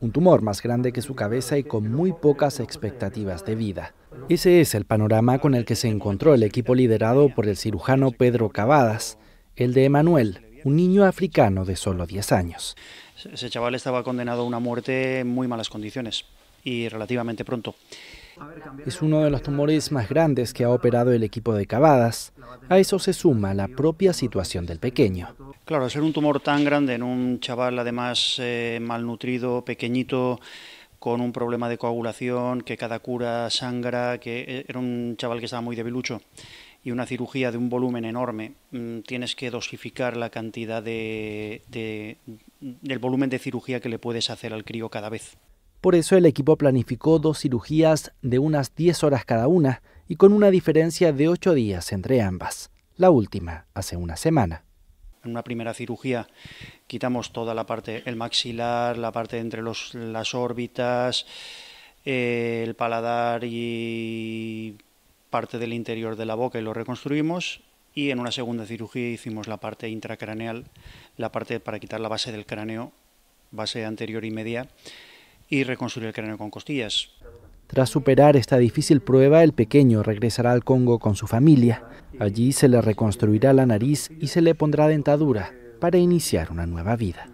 Un tumor más grande que su cabeza y con muy pocas expectativas de vida. Ese es el panorama con el que se encontró el equipo liderado por el cirujano Pedro Cavadas, el de Emanuel, un niño africano de solo 10 años. Ese chaval estaba condenado a una muerte en muy malas condiciones y relativamente pronto. Es uno de los tumores más grandes que ha operado el equipo de Cavadas. A eso se suma la propia situación del pequeño. Claro, ser un tumor tan grande en un chaval además eh, malnutrido, pequeñito, con un problema de coagulación, que cada cura sangra, que eh, era un chaval que estaba muy debilucho y una cirugía de un volumen enorme, mm, tienes que dosificar la cantidad de, del volumen de cirugía que le puedes hacer al crío cada vez. Por eso el equipo planificó dos cirugías de unas 10 horas cada una y con una diferencia de 8 días entre ambas, la última hace una semana. En una primera cirugía quitamos toda la parte, el maxilar, la parte entre las órbitas, eh, el paladar y parte del interior de la boca y lo reconstruimos. Y en una segunda cirugía hicimos la parte intracraneal, la parte para quitar la base del cráneo, base anterior y media, y reconstruir el cráneo con costillas. Tras superar esta difícil prueba, el pequeño regresará al Congo con su familia. Allí se le reconstruirá la nariz y se le pondrá dentadura para iniciar una nueva vida.